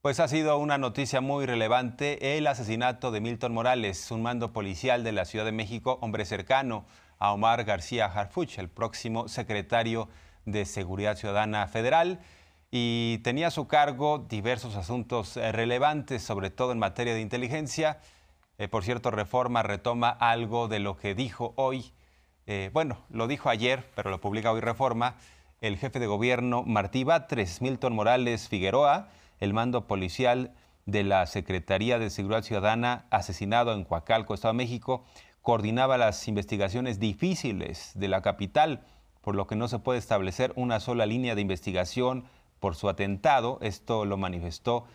Pues ha sido una noticia muy relevante el asesinato de Milton Morales, un mando policial de la Ciudad de México, hombre cercano a Omar García Harfuch, el próximo secretario de Seguridad Ciudadana Federal, y tenía a su cargo diversos asuntos eh, relevantes, sobre todo en materia de inteligencia. Eh, por cierto, Reforma retoma algo de lo que dijo hoy eh, bueno, lo dijo ayer, pero lo publica hoy Reforma, el jefe de gobierno Martí Batres, Milton Morales Figueroa, el mando policial de la Secretaría de Seguridad Ciudadana, asesinado en Coacalco, Estado de México, coordinaba las investigaciones difíciles de la capital, por lo que no se puede establecer una sola línea de investigación por su atentado. Esto lo manifestó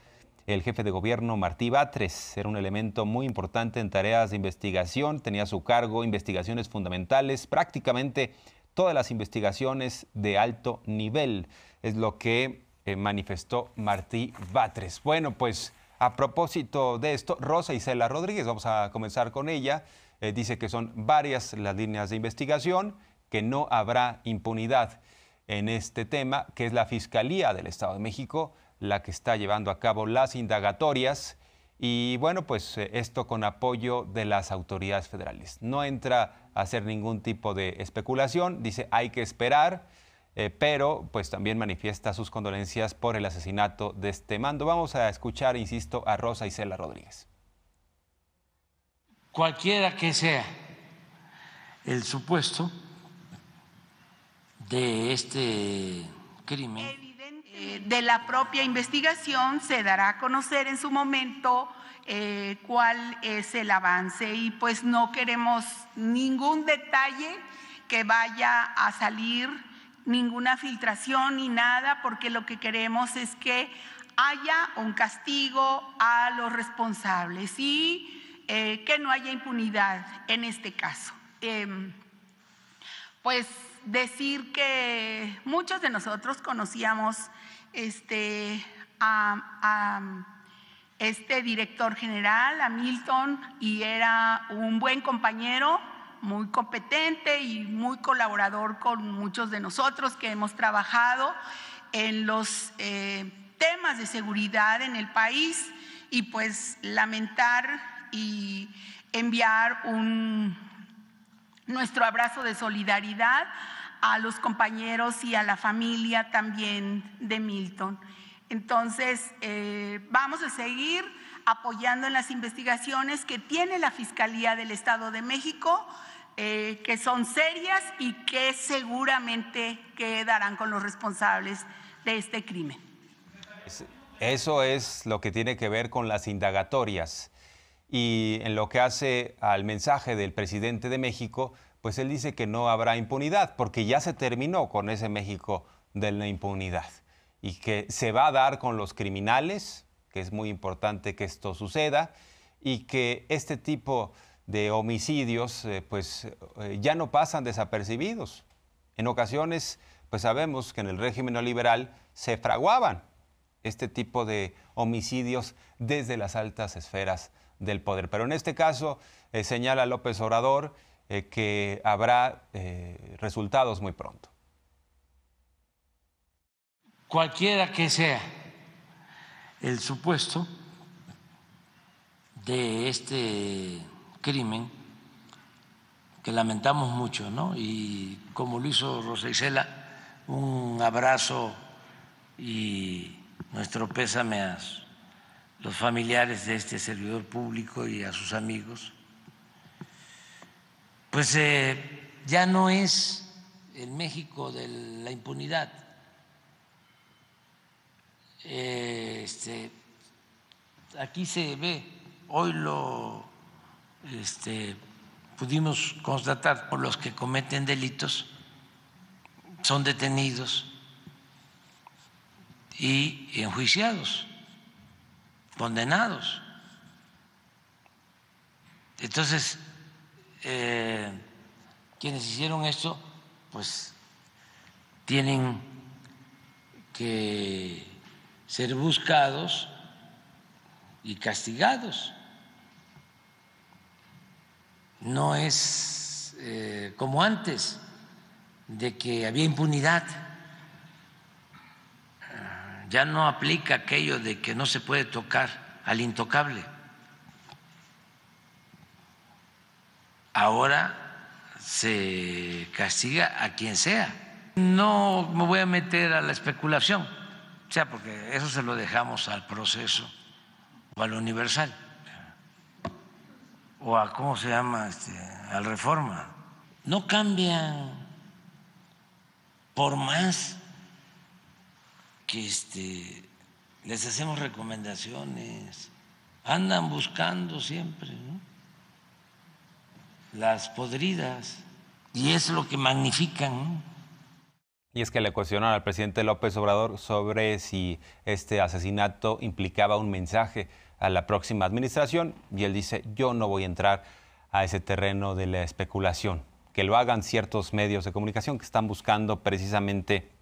el jefe de gobierno Martí Batres. Era un elemento muy importante en tareas de investigación, tenía su cargo investigaciones fundamentales, prácticamente todas las investigaciones de alto nivel, es lo que eh, manifestó Martí Batres. Bueno, pues a propósito de esto, Rosa Isela Rodríguez, vamos a comenzar con ella, eh, dice que son varias las líneas de investigación, que no habrá impunidad en este tema, que es la Fiscalía del Estado de México la que está llevando a cabo las indagatorias. Y bueno, pues eh, esto con apoyo de las autoridades federales. No entra a hacer ningún tipo de especulación, dice hay que esperar, eh, pero pues también manifiesta sus condolencias por el asesinato de este mando. Vamos a escuchar, insisto, a Rosa Isela Rodríguez. Cualquiera que sea el supuesto de este crimen eh, de la propia investigación se dará a conocer en su momento eh, cuál es el avance y pues no queremos ningún detalle que vaya a salir, ninguna filtración ni nada, porque lo que queremos es que haya un castigo a los responsables y eh, que no haya impunidad en este caso. Em, pues decir que muchos de nosotros conocíamos este, a, este director general, a Milton, y era un buen compañero, muy competente y muy colaborador con muchos de nosotros que hemos trabajado en los eh, temas de seguridad en el país y pues lamentar y enviar un nuestro abrazo de solidaridad a los compañeros y a la familia también de Milton. Entonces, eh, vamos a seguir apoyando en las investigaciones que tiene la Fiscalía del Estado de México, eh, que son serias y que seguramente quedarán con los responsables de este crimen. Eso es lo que tiene que ver con las indagatorias y en lo que hace al mensaje del presidente de México, pues él dice que no habrá impunidad, porque ya se terminó con ese México de la impunidad y que se va a dar con los criminales, que es muy importante que esto suceda, y que este tipo de homicidios eh, pues eh, ya no pasan desapercibidos. En ocasiones, pues sabemos que en el régimen neoliberal se fraguaban este tipo de homicidios desde las altas esferas del poder. Pero en este caso eh, señala López Obrador eh, que habrá eh, resultados muy pronto. Cualquiera que sea el supuesto de este crimen, que lamentamos mucho, ¿no? Y como lo hizo Rosa un abrazo y nuestro pésame a los familiares de este servidor público y a sus amigos, pues eh, ya no es el México de la impunidad. Eh, este, aquí se ve, hoy lo este, pudimos constatar por los que cometen delitos, son detenidos y enjuiciados condenados. Entonces, eh, quienes hicieron esto, pues tienen que ser buscados y castigados. No es eh, como antes, de que había impunidad ya no aplica aquello de que no se puede tocar al intocable. Ahora se castiga a quien sea. No me voy a meter a la especulación, o sea, porque eso se lo dejamos al proceso o al universal o a cómo se llama, este, al reforma. No cambian por más este, les hacemos recomendaciones, andan buscando siempre las podridas y es lo que magnifican. Y es que le cuestionan al presidente López Obrador sobre si este asesinato implicaba un mensaje a la próxima administración y él dice, yo no voy a entrar a ese terreno de la especulación, que lo hagan ciertos medios de comunicación que están buscando precisamente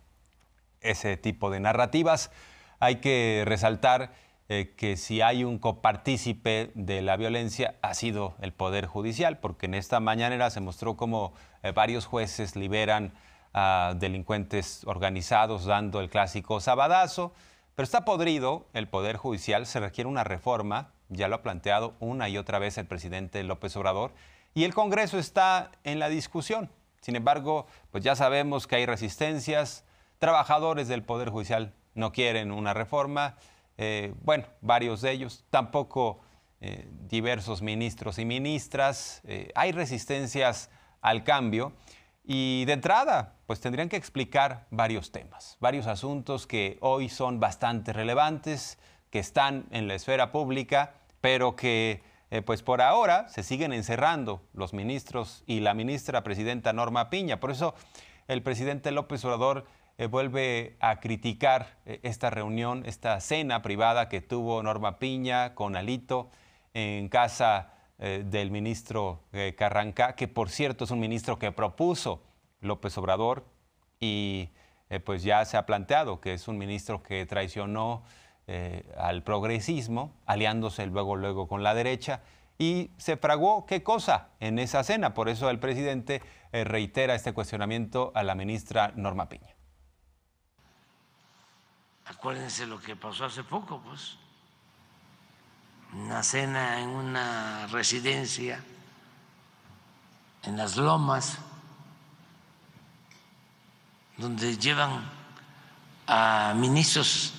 ese tipo de narrativas. Hay que resaltar eh, que si hay un copartícipe de la violencia ha sido el Poder Judicial, porque en esta mañanera se mostró como eh, varios jueces liberan a delincuentes organizados dando el clásico sabadazo, pero está podrido el Poder Judicial, se requiere una reforma, ya lo ha planteado una y otra vez el presidente López Obrador, y el Congreso está en la discusión. Sin embargo, pues ya sabemos que hay resistencias, Trabajadores del Poder Judicial no quieren una reforma, eh, bueno, varios de ellos, tampoco eh, diversos ministros y ministras. Eh, hay resistencias al cambio y de entrada, pues tendrían que explicar varios temas, varios asuntos que hoy son bastante relevantes, que están en la esfera pública, pero que pues por ahora se siguen encerrando los ministros y la ministra presidenta Norma Piña. Por eso el presidente López Obrador eh, vuelve a criticar eh, esta reunión, esta cena privada que tuvo Norma Piña con Alito en casa eh, del ministro Carranca, que por cierto es un ministro que propuso López Obrador y pues ya se ha planteado que es un ministro que traicionó al progresismo, aliándose luego luego con la derecha y se fraguó qué cosa en esa cena. Por eso el presidente reitera este cuestionamiento a la ministra Norma Piña. Acuérdense lo que pasó hace poco, pues, una cena en una residencia en las lomas, donde llevan a ministros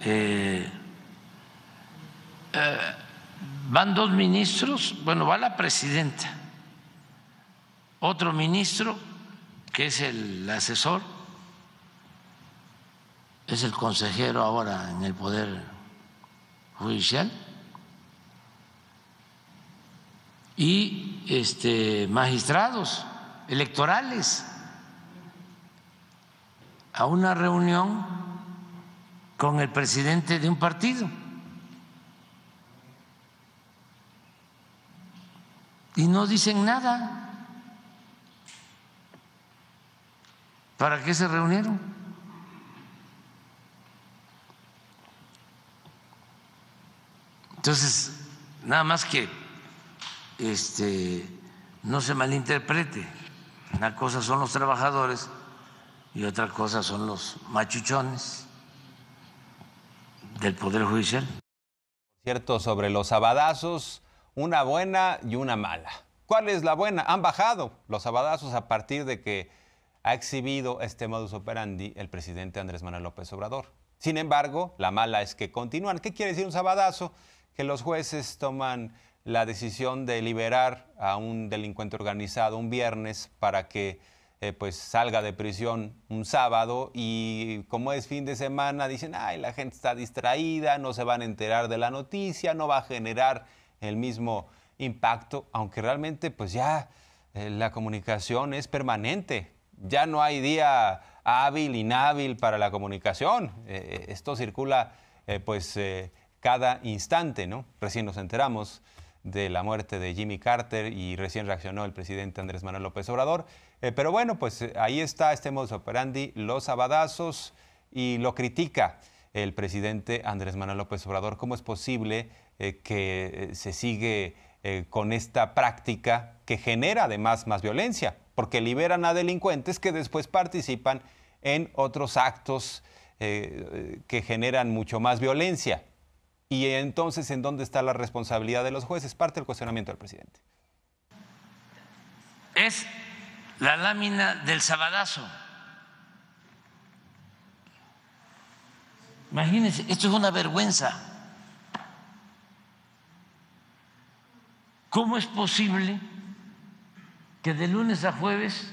eh, eh, van dos ministros, bueno, va la presidenta, otro ministro que es el asesor es el consejero ahora en el Poder Judicial, y este, magistrados electorales a una reunión con el presidente de un partido. Y no dicen nada. ¿Para qué se reunieron? Entonces, nada más que este, no se malinterprete. Una cosa son los trabajadores y otra cosa son los machuchones del Poder Judicial. Cierto, sobre los abadazos, una buena y una mala. ¿Cuál es la buena? Han bajado los abadazos a partir de que ha exhibido este modus operandi el presidente Andrés Manuel López Obrador. Sin embargo, la mala es que continúan. ¿Qué quiere decir un sabadazo? que los jueces toman la decisión de liberar a un delincuente organizado un viernes para que eh, pues salga de prisión un sábado y como es fin de semana dicen, ay, la gente está distraída, no se van a enterar de la noticia, no va a generar el mismo impacto, aunque realmente pues ya eh, la comunicación es permanente, ya no hay día hábil, inhábil para la comunicación, eh, esto circula pues cada instante, ¿no? Recién nos enteramos de la muerte de Jimmy Carter y recién reaccionó el presidente Andrés Manuel López Obrador. Eh, pero bueno, pues eh, ahí está este modus operandi, los abadazos y lo critica el presidente Andrés Manuel López Obrador. ¿Cómo es posible eh, que se sigue con esta práctica que genera además más violencia? Porque liberan a delincuentes que después participan en otros actos que generan mucho más violencia. Y entonces, ¿en dónde está la responsabilidad de los jueces? Parte del cuestionamiento del presidente. Es la lámina del sabadazo. Imagínense, esto es una vergüenza. ¿Cómo es posible que de lunes a jueves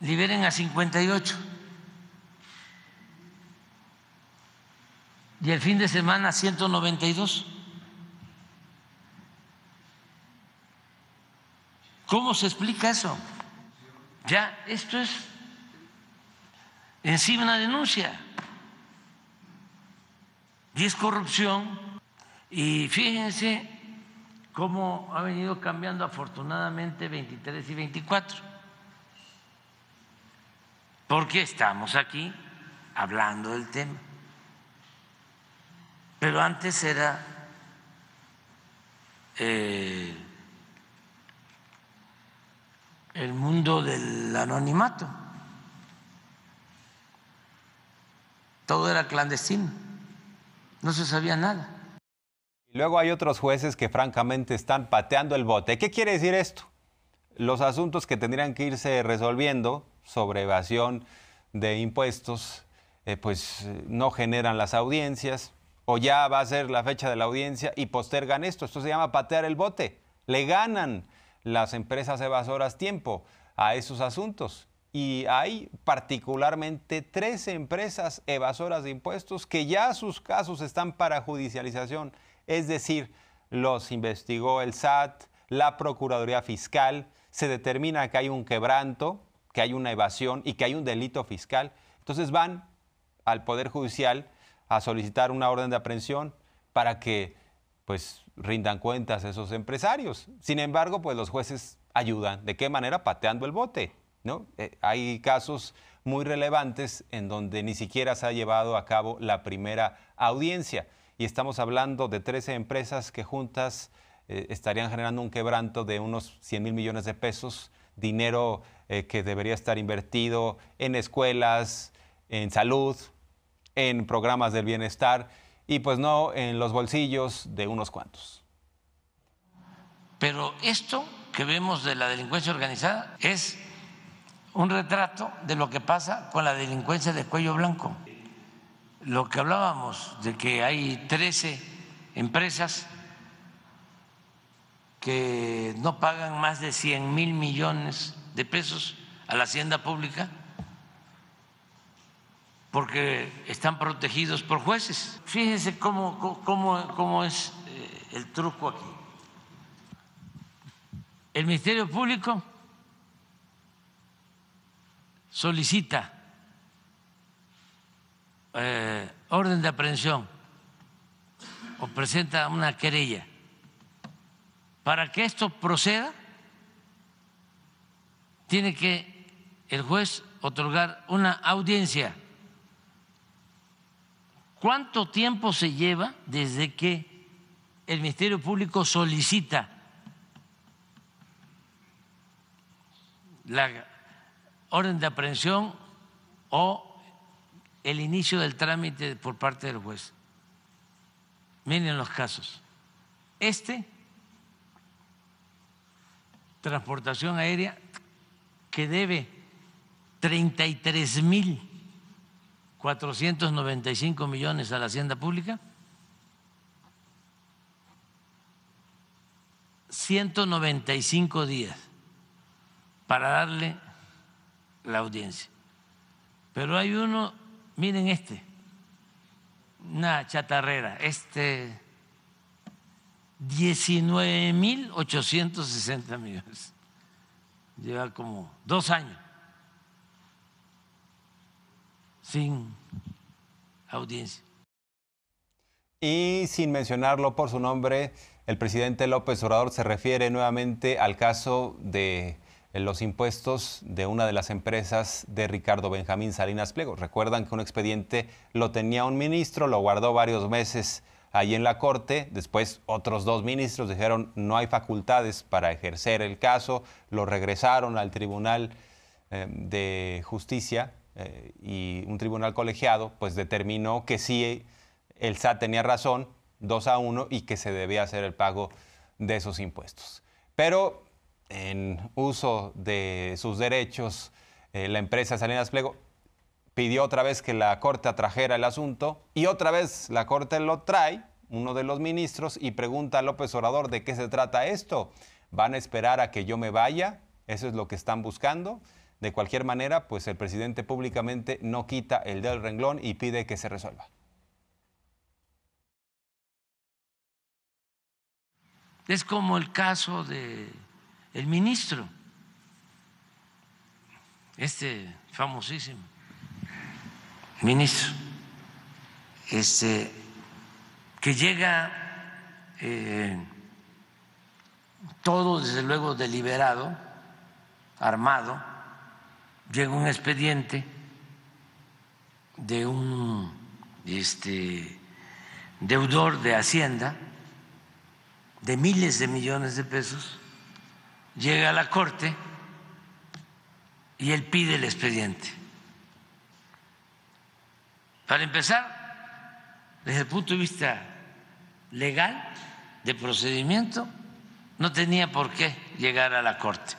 liberen a 58? y el fin de semana 192. ¿Cómo se explica eso? Ya, esto es encima una denuncia. Y es corrupción. Y fíjense cómo ha venido cambiando afortunadamente 23 y 24. Porque estamos aquí hablando del tema. Pero antes era eh, el mundo del anonimato. Todo era clandestino, no se sabía nada. Y luego hay otros jueces que francamente están pateando el bote. ¿Qué quiere decir esto? Los asuntos que tendrían que irse resolviendo sobre evasión de impuestos, eh, pues eh, no generan las audiencias, o ya va a ser la fecha de la audiencia y postergan esto. Esto se llama patear el bote. Le ganan las empresas evasoras tiempo a esos asuntos. Y hay particularmente tres empresas evasoras de impuestos que ya sus casos están para judicialización. Es decir, los investigó el SAT, la Procuraduría Fiscal, se determina que hay un quebranto, que hay una evasión y que hay un delito fiscal. Entonces van al Poder Judicial a solicitar una orden de aprehensión para que pues rindan cuentas esos empresarios. Sin embargo, pues los jueces ayudan. ¿De qué manera? Pateando el bote. ¿no? Eh, hay casos muy relevantes en donde ni siquiera se ha llevado a cabo la primera audiencia. Y estamos hablando de 13 empresas que juntas eh, estarían generando un quebranto de unos 100 mil millones de pesos, dinero eh, que debería estar invertido en escuelas, en salud, en programas del bienestar y pues no en los bolsillos de unos cuantos. Pero esto que vemos de la delincuencia organizada es un retrato de lo que pasa con la delincuencia de cuello blanco. Lo que hablábamos de que hay 13 empresas que no pagan más de 100 mil millones de pesos a la hacienda pública porque están protegidos por jueces. Fíjense cómo, cómo, cómo es eh, el truco aquí. El Ministerio Público solicita eh, orden de aprehensión o presenta una querella. Para que esto proceda, tiene que el juez otorgar una audiencia ¿Cuánto tiempo se lleva desde que el Ministerio Público solicita la orden de aprehensión o el inicio del trámite por parte del juez? Miren los casos. Este, transportación aérea, que debe 33 mil 495 millones a la hacienda pública, 195 días para darle la audiencia. Pero hay uno, miren este, una chatarrera, este 19.860 millones. Lleva como dos años sin audiencia. Y sin mencionarlo por su nombre, el presidente López Obrador se refiere nuevamente al caso de eh, los impuestos de una de las empresas de Ricardo Benjamín Salinas Pliego. Recuerdan que un expediente lo tenía un ministro, lo guardó varios meses ahí en la Corte, después otros dos ministros dijeron no hay facultades para ejercer el caso, lo regresaron al Tribunal eh, de Justicia eh, y un tribunal colegiado pues determinó que sí el SAT tenía razón, 2 a 1, y que se debía hacer el pago de esos impuestos. Pero en uso de sus derechos, eh, la empresa Salinas Plego pidió otra vez que la Corte atrajera el asunto y otra vez la Corte lo trae, uno de los ministros, y pregunta a López Obrador de qué se trata esto. ¿Van a esperar a que yo me vaya? ¿Eso es lo que están buscando? De cualquier manera, pues el presidente públicamente no quita el del renglón y pide que se resuelva. Es como el caso de el ministro, este famosísimo ministro, este, que llega eh, todo desde luego deliberado, armado llega un expediente de un este, deudor de Hacienda de miles de millones de pesos, llega a la corte y él pide el expediente. Para empezar, desde el punto de vista legal, de procedimiento, no tenía por qué llegar a la corte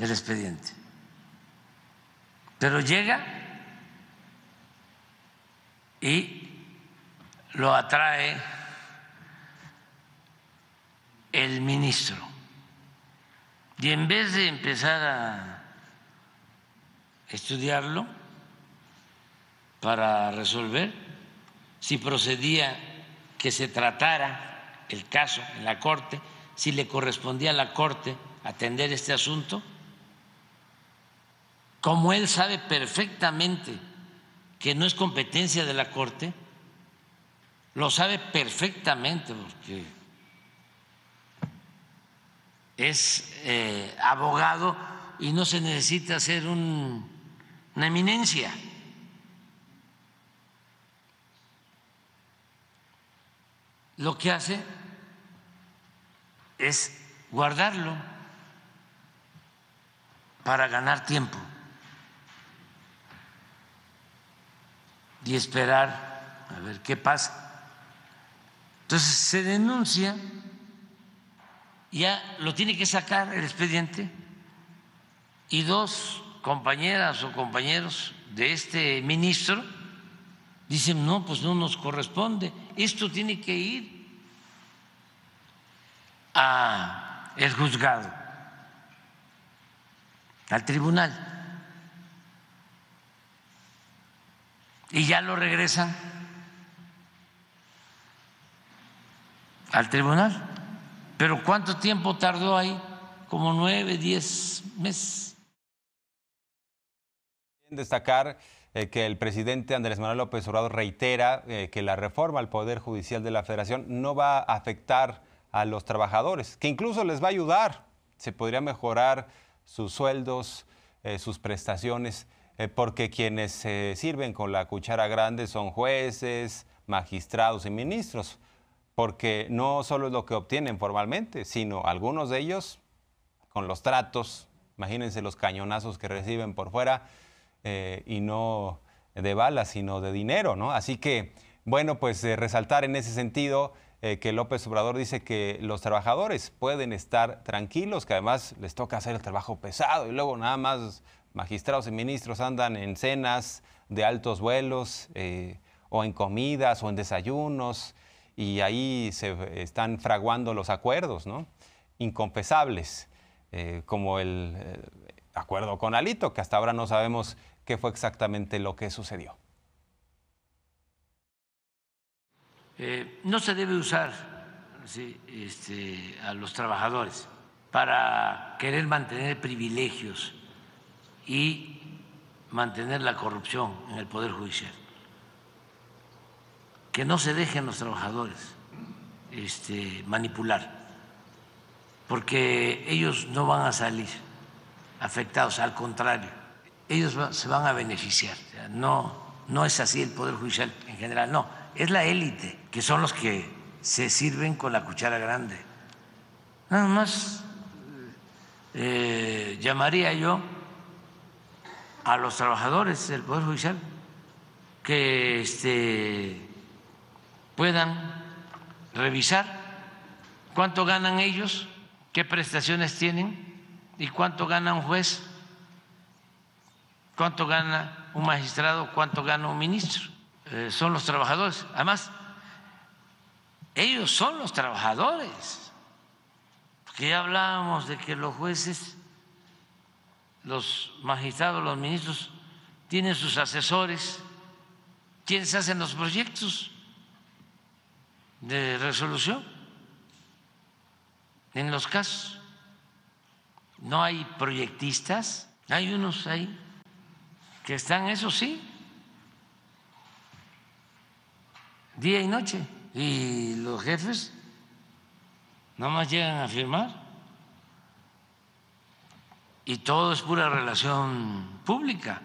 el expediente pero llega y lo atrae el ministro. Y en vez de empezar a estudiarlo para resolver si procedía que se tratara el caso en la Corte, si le correspondía a la Corte atender este asunto, como él sabe perfectamente que no es competencia de la Corte, lo sabe perfectamente porque es eh, abogado y no se necesita ser un, una eminencia. Lo que hace es guardarlo para ganar tiempo. y esperar a ver qué pasa. Entonces se denuncia, ya lo tiene que sacar el expediente y dos compañeras o compañeros de este ministro dicen, no, pues no nos corresponde, esto tiene que ir al juzgado, al tribunal. y ya lo regresan al tribunal. Pero ¿cuánto tiempo tardó ahí? Como nueve, diez meses. Destacar eh, que el presidente Andrés Manuel López Obrador reitera eh, que la reforma al Poder Judicial de la Federación no va a afectar a los trabajadores, que incluso les va a ayudar. Se podría mejorar sus sueldos, eh, sus prestaciones eh, porque quienes se sirven con la cuchara grande son jueces, magistrados y ministros, porque no solo es lo que obtienen formalmente, sino algunos de ellos con los tratos, imagínense los cañonazos que reciben por fuera, eh, y no de balas, sino de dinero, ¿no? Así que, bueno, pues eh, resaltar en ese sentido que López Obrador dice que los trabajadores pueden estar tranquilos, que además les toca hacer el trabajo pesado y luego nada más magistrados y ministros andan en cenas de altos vuelos eh, o en comidas o en desayunos y ahí se están fraguando los acuerdos, ¿no? Inconfesables, eh, como el eh, acuerdo con Alito, que hasta ahora no sabemos qué fue exactamente lo que sucedió. no se debe usar este, a los trabajadores para querer mantener privilegios y mantener la corrupción en el Poder Judicial. Que no se dejen los trabajadores este, manipular, porque ellos no van a salir afectados, al contrario, ellos se van a beneficiar. no, no es así el Poder Judicial en general, no, es la élite, que son los que se sirven con la cuchara grande. Nada más eh, llamaría yo a los trabajadores del Poder Judicial que este, puedan revisar cuánto ganan ellos, qué prestaciones tienen y cuánto gana un juez, cuánto gana un magistrado, cuánto gana un ministro. Eh, son los trabajadores. Además, ellos son los trabajadores. Porque ya hablábamos de que los jueces los magistrados, los ministros, tienen sus asesores, quienes hacen los proyectos de resolución en los casos. No hay proyectistas, hay unos ahí que están, eso sí, día y noche, y los jefes nada más llegan a firmar y todo es pura relación pública.